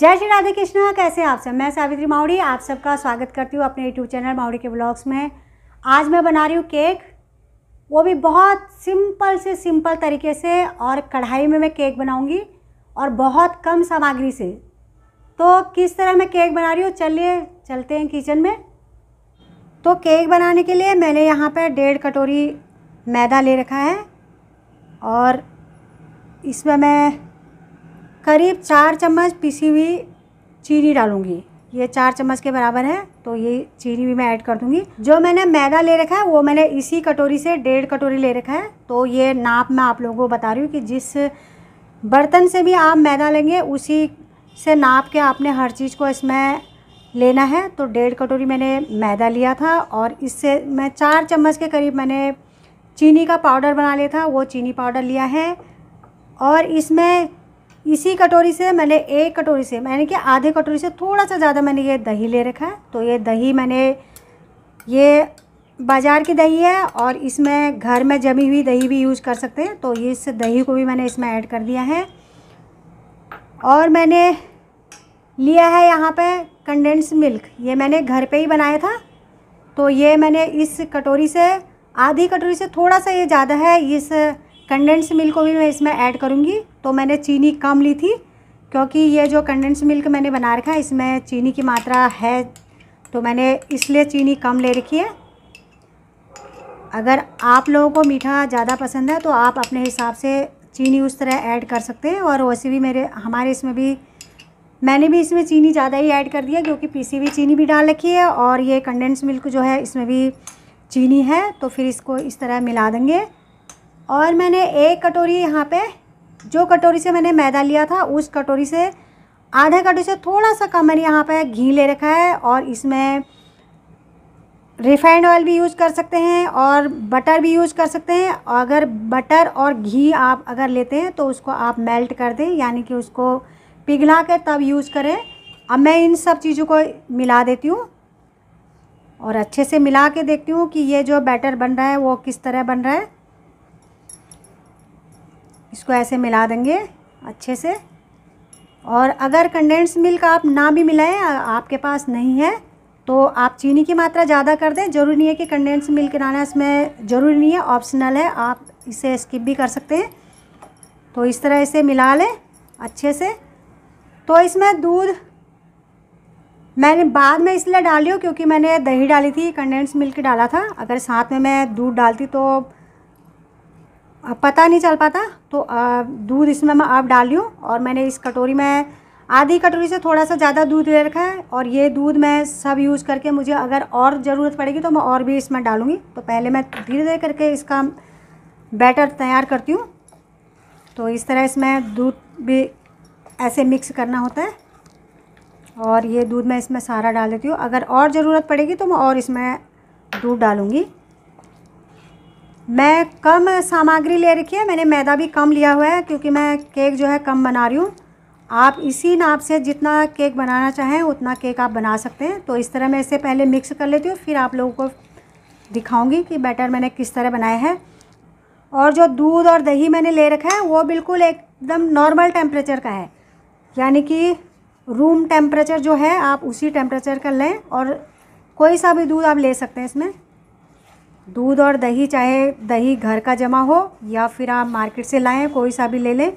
जय श्री राधे कृष्णा कैसे आप सब मैं सावित्री माउड़ी आप सबका स्वागत करती हूँ अपने यूट्यूब चैनल माउड़ी के ब्लॉग्स में आज मैं बना रही हूँ केक वो भी बहुत सिंपल से सिंपल तरीके से और कढ़ाई में मैं केक बनाऊँगी और बहुत कम सामग्री से तो किस तरह मैं केक बना रही हूँ चलिए चलते हैं किचन में तो केक बनाने के लिए मैंने यहाँ पर डेढ़ कटोरी मैदा ले रखा है और इसमें मैं करीब चार चम्मच पिसी हुई चीनी डालूंगी ये चार चम्मच के बराबर है तो ये चीनी भी मैं ऐड कर दूंगी जो मैंने मैदा ले रखा है वो मैंने इसी कटोरी से डेढ़ कटोरी ले रखा है तो ये नाप मैं आप लोगों को बता रही हूँ कि जिस बर्तन से भी आप मैदा लेंगे उसी से नाप के आपने हर चीज़ को इसमें लेना है तो डेढ़ कटोरी मैंने मैदा लिया था और इससे मैं चार चम्मच के करीब मैंने चीनी का पाउडर बना लिया था वो चीनी पाउडर लिया है और इसमें इसी कटोरी से मैंने एक कटोरी से मैंने कि आधे कटोरी से थोड़ा सा ज़्यादा मैंने ये दही ले रखा है तो ये दही मैंने ये बाज़ार की दही है और इसमें घर में जमी हुई दही भी यूज कर सकते हैं तो इस दही को भी मैंने इसमें ऐड कर दिया है और मैंने लिया है यहाँ पे कंडेंस मिल्क ये मैंने घर पे ही बनाया था तो ये मैंने इस कटोरी से आधी कटोरी से थोड़ा सा ये ज़्यादा है इस कंडेंस मिल्क को भी मैं इसमें ऐड करूँगी तो मैंने चीनी कम ली थी क्योंकि ये जो कंडेंस मिल्क मैंने बना रखा है इसमें चीनी की मात्रा है तो मैंने इसलिए चीनी कम ले रखी है अगर आप लोगों को मीठा ज़्यादा पसंद है तो आप अपने हिसाब से चीनी उस तरह ऐड कर सकते हैं और वैसे भी मेरे हमारे इसमें भी मैंने भी इसमें चीनी ज़्यादा ही ऐड कर दिया क्योंकि पीसी हुई चीनी भी डाल रखी है और ये कंडेंस मिल्क जो है इसमें भी चीनी है तो फिर इसको इस तरह मिला देंगे और मैंने एक कटोरी यहाँ पर जो कटोरी से मैंने मैदा लिया था उस कटोरी से आधे कटोरी से थोड़ा सा कम मैंने यहाँ पर घी ले रखा है और इसमें रिफाइंड ऑयल भी यूज़ कर सकते हैं और बटर भी यूज़ कर सकते हैं अगर बटर और घी आप अगर लेते हैं तो उसको आप मेल्ट कर दें यानी कि उसको पिघला कर तब यूज़ करें अब मैं इन सब चीज़ों को मिला देती हूँ और अच्छे से मिला के देखती हूँ कि ये जो बैटर बन रहा है वो किस तरह बन रहा है इसको ऐसे मिला देंगे अच्छे से और अगर कंडेंस मिल्क आप ना भी मिलाएं आपके पास नहीं है तो आप चीनी की मात्रा ज़्यादा कर दें ज़रूरी नहीं है कि कंडेंस मिल्क डालना इसमें ज़रूरी नहीं है ऑप्शनल है आप इसे स्किप भी कर सकते हैं तो इस तरह इसे मिला लें अच्छे से तो इसमें दूध मैंने बाद में इसलिए डाली हूँ क्योंकि मैंने दही डाली थी कंडेंस मिल्क डाला था अगर साथ में मैं दूध डालती तो पता नहीं चल पाता तो दूध इसमें मैं आप डाल रही हूँ और मैंने इस कटोरी में आधी कटोरी से थोड़ा सा ज़्यादा दूध ले रखा है और ये दूध मैं सब यूज़ करके मुझे अगर और ज़रूरत पड़ेगी तो मैं और भी इसमें डालूँगी तो पहले मैं धीरे धीरे करके इसका बैटर तैयार करती हूँ तो इस तरह इसमें दूध भी ऐसे मिक्स करना होता है और ये दूध मैं इसमें सारा डाल देती हूँ अगर और ज़रूरत पड़ेगी तो मैं और इसमें दूध डालूँगी मैं कम सामग्री ले रखी है मैंने मैदा भी कम लिया हुआ है क्योंकि मैं केक जो है कम बना रही हूँ आप इसी नाप से जितना केक बनाना चाहें उतना केक आप बना सकते हैं तो इस तरह मैं इसे पहले मिक्स कर लेती हूँ फिर आप लोगों को दिखाऊंगी कि बैटर मैंने किस तरह बनाया है और जो दूध और दही मैंने ले रखा है वो बिल्कुल एकदम नॉर्मल टेम्परेचर का है यानी कि रूम टेम्परेचर जो है आप उसी टेम्परेचर का लें और कोई सा भी दूध आप ले सकते हैं इसमें दूध और दही चाहे दही घर का जमा हो या फिर आप मार्केट से लाएँ कोई सा भी ले लें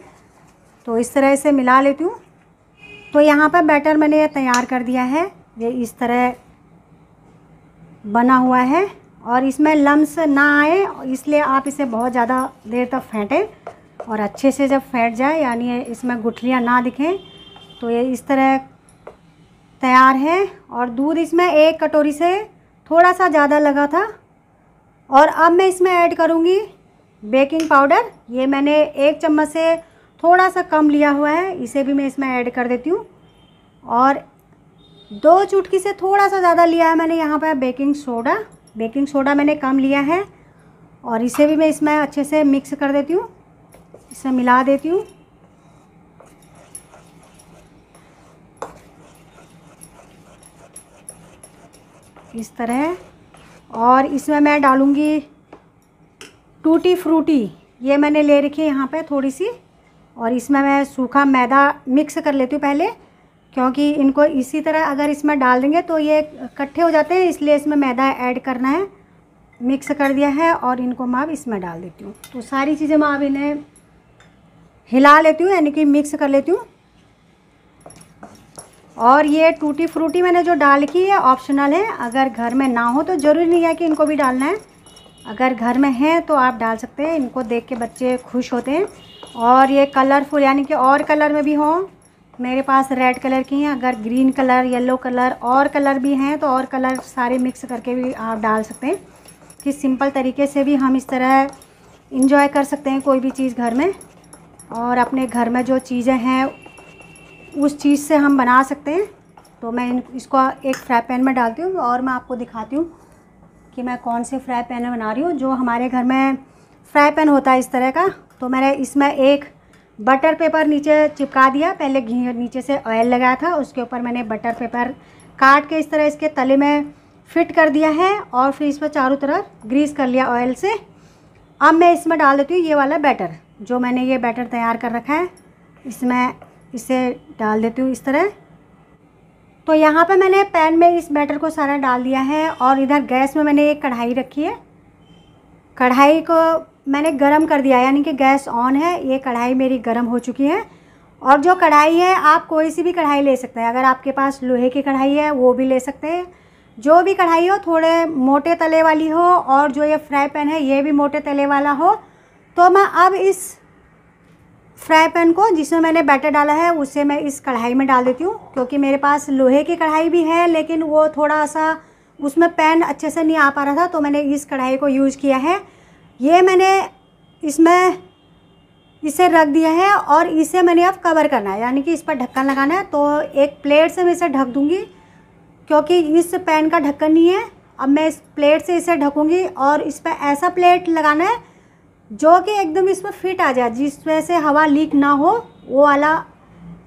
तो इस तरह से मिला लेती हूँ तो यहाँ पर बैटर मैंने तैयार कर दिया है ये इस तरह बना हुआ है और इसमें लम्स ना आए इसलिए आप इसे बहुत ज़्यादा देर तक फेंटें और अच्छे से जब फेंट जाए यानी इसमें गुठलियाँ ना दिखें तो ये इस तरह तैयार है और दूध इसमें एक कटोरी से थोड़ा सा ज़्यादा लगा था और अब मैं इसमें ऐड करूँगी बेकिंग पाउडर ये मैंने एक चम्मच से थोड़ा सा कम लिया हुआ है इसे भी मैं इसमें ऐड कर देती हूँ और दो चुटकी से थोड़ा सा ज़्यादा लिया है मैंने यहाँ पर बेकिंग सोडा बेकिंग सोडा मैंने कम लिया है और इसे भी मैं इसमें अच्छे से मिक्स कर देती हूँ इसे मिला देती हूँ इस तरह और इसमें मैं डालूँगी टूटी फ्रूटी ये मैंने ले रखी है यहाँ पे थोड़ी सी और इसमें मैं सूखा मैदा मिक्स कर लेती हूँ पहले क्योंकि इनको इसी तरह अगर इसमें डाल देंगे तो ये इकट्ठे हो जाते हैं इसलिए इसमें मैदा ऐड करना है मिक्स कर दिया है और इनको मैं अब इसमें डाल देती हूँ तो सारी चीज़ें मैं अब इन्हें हिला लेती हूँ यानी कि मिक्स कर लेती हूँ और ये टूटी फ्रूटी मैंने जो डाल की है ऑप्शनल है अगर घर में ना हो तो ज़रूरी नहीं है कि इनको भी डालना है अगर घर में है तो आप डाल सकते हैं इनको देख के बच्चे खुश होते हैं और ये कलरफुल यानी कि और कलर में भी हो मेरे पास रेड कलर की हैं अगर ग्रीन कलर येलो कलर और कलर भी हैं तो और कलर सारे मिक्स करके भी आप डाल सकते हैं कि सिंपल तरीके से भी हम इस तरह इंजॉय कर सकते हैं कोई भी चीज़ घर में और अपने घर में जो चीज़ें हैं उस चीज़ से हम बना सकते हैं तो मैं इसको एक फ्राई पैन में डालती हूँ और मैं आपको दिखाती हूँ कि मैं कौन से फ्राई पैन में बना रही हूँ जो हमारे घर में फ्राई पैन होता है इस तरह का तो मैंने इसमें एक बटर पेपर नीचे चिपका दिया पहले घी नीचे से ऑयल लगाया था उसके ऊपर मैंने बटर पेपर काट के इस तरह इसके तले में फिट कर दिया है और फिर इस पर चारों तरफ ग्रीस कर लिया ऑयल से अब मैं इसमें डाल देती हूँ ये वाला बैटर जो मैंने ये बैटर तैयार कर रखा है इसमें इसे डाल देती हूँ इस तरह तो यहाँ पे मैंने पैन में इस बैटर को सारा डाल दिया है और इधर गैस में मैंने एक कढ़ाई रखी है कढ़ाई को मैंने गरम कर दिया यानी कि गैस ऑन है ये कढ़ाई मेरी गरम हो चुकी है और जो कढ़ाई है आप कोई सी भी कढ़ाई ले सकते हैं अगर आपके पास लोहे की कढ़ाई है वो भी ले सकते हैं जो भी कढ़ाई हो थोड़े मोटे तले वाली हो और जो ये फ्राई पैन है ये भी मोटे तले वाला हो तो मैं अब इस फ्राई पैन को जिसमें मैंने बैटर डाला है उसे मैं इस कढ़ाई में डाल देती हूँ क्योंकि मेरे पास लोहे की कढ़ाई भी है लेकिन वो थोड़ा सा उसमें पैन अच्छे से नहीं आ पा रहा था तो मैंने इस कढ़ाई को यूज़ किया है ये मैंने इसमें इसे रख दिया है और इसे मैंने अब कवर करना है यानी कि इस पर ढक्कन लगाना है तो एक प्लेट से मैं इसे ढक दूँगी क्योंकि इस पैन का ढक्कन नहीं है अब मैं इस प्लेट से इसे ढकूँगी और इस पर ऐसा प्लेट लगाना है जो कि एकदम इसमें फिट आ जाए जिस वजह से हवा लीक ना हो वो वाला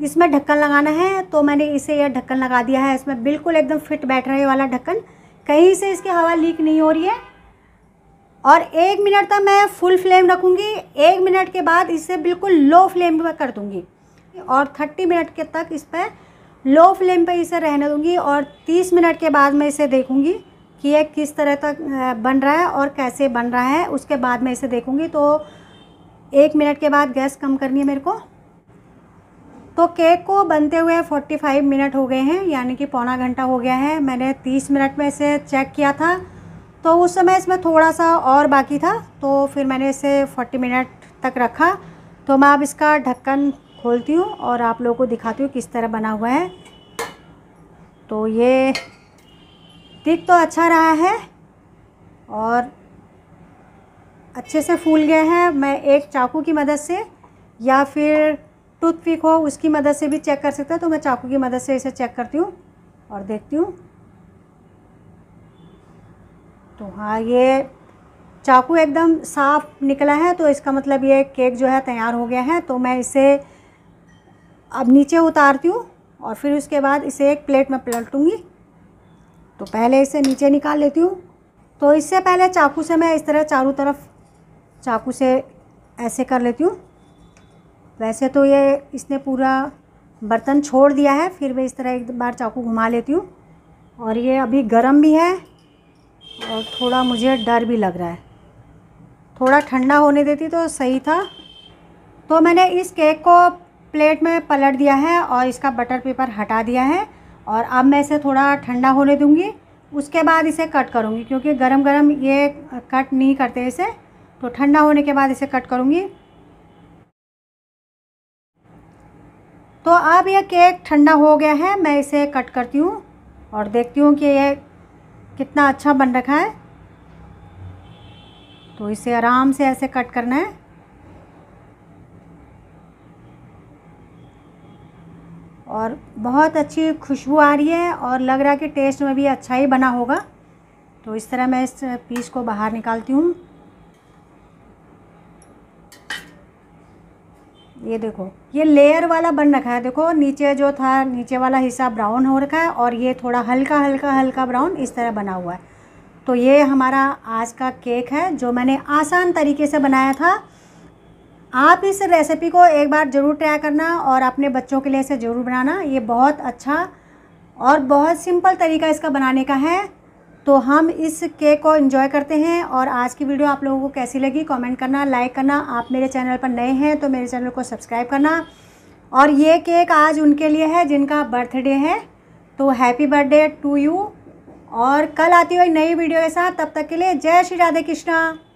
इसमें ढक्कन लगाना है तो मैंने इसे यह ढक्कन लगा दिया है इसमें बिल्कुल एकदम फिट बैठ रहा है वाला ढक्कन कहीं से इसकी हवा लीक नहीं हो रही है और एक मिनट तक मैं फुल फ्लेम रखूँगी एक मिनट के बाद इसे बिल्कुल लो फ्लेम पर कर दूँगी और थर्टी मिनट के तक इस पर लो फ्लेम पर इसे रहने दूँगी और तीस मिनट के बाद मैं इसे देखूँगी कि यह किस तरह तक बन रहा है और कैसे बन रहा है उसके बाद मैं इसे देखूँगी तो एक मिनट के बाद गैस कम करनी है मेरे को तो केक को बनते हुए 45 मिनट हो गए हैं यानी कि पौना घंटा हो गया है मैंने 30 मिनट में इसे चेक किया था तो उस समय इसमें थोड़ा सा और बाकी था तो फिर मैंने इसे 40 मिनट तक रखा तो मैं अब इसका ढक्कन खोलती हूँ और आप लोगों को दिखाती हूँ किस तरह बना हुआ है तो ये दिख तो अच्छा रहा है और अच्छे से फूल गया है मैं एक चाकू की मदद से या फिर टूथपिक हो उसकी मदद से भी चेक कर सकता है तो मैं चाकू की मदद से इसे चेक करती हूँ और देखती हूँ तो हाँ ये चाकू एकदम साफ निकला है तो इसका मतलब ये केक जो है तैयार हो गया है तो मैं इसे अब नीचे उतारती हूँ और फिर उसके बाद इसे एक प्लेट में पलटूँगी तो पहले इसे नीचे निकाल लेती हूँ तो इससे पहले चाकू से मैं इस तरह चारों तरफ चाकू से ऐसे कर लेती हूँ वैसे तो ये इसने पूरा बर्तन छोड़ दिया है फिर मैं इस तरह एक बार चाकू घुमा लेती हूँ और ये अभी गर्म भी है और थोड़ा मुझे डर भी लग रहा है थोड़ा ठंडा होने देती तो सही था तो मैंने इस केक को प्लेट में पलट दिया है और इसका बटर पेपर हटा दिया है और अब मैं इसे थोड़ा ठंडा होने दूँगी उसके बाद इसे कट करूँगी क्योंकि गरम गरम ये कट नहीं करते इसे तो ठंडा होने के बाद इसे कट करूँगी तो अब यह केक ठंडा हो गया है मैं इसे कट करती हूँ और देखती हूँ कि ये कितना अच्छा बन रखा है तो इसे आराम से ऐसे कट करना है और बहुत अच्छी खुशबू आ रही है और लग रहा है कि टेस्ट में भी अच्छा ही बना होगा तो इस तरह मैं इस पीस को बाहर निकालती हूँ ये देखो ये लेयर वाला बन रखा है देखो नीचे जो था नीचे वाला हिस्सा ब्राउन हो रखा है और ये थोड़ा हल्का हल्का हल्का ब्राउन इस तरह बना हुआ है तो ये हमारा आज का केक है जो मैंने आसान तरीके से बनाया था आप इस रेसिपी को एक बार ज़रूर ट्राई करना और अपने बच्चों के लिए इसे ज़रूर बनाना ये बहुत अच्छा और बहुत सिंपल तरीका इसका बनाने का है तो हम इस केक को इन्जॉय करते हैं और आज की वीडियो आप लोगों को कैसी लगी कमेंट करना लाइक करना आप मेरे चैनल पर नए हैं तो मेरे चैनल को सब्सक्राइब करना और ये केक आज उनके लिए है जिनका बर्थडे है तो हैप्पी बर्थडे टू यू और कल आती हुई नई वीडियो के साथ तब तक के लिए जय श्री राधे कृष्णा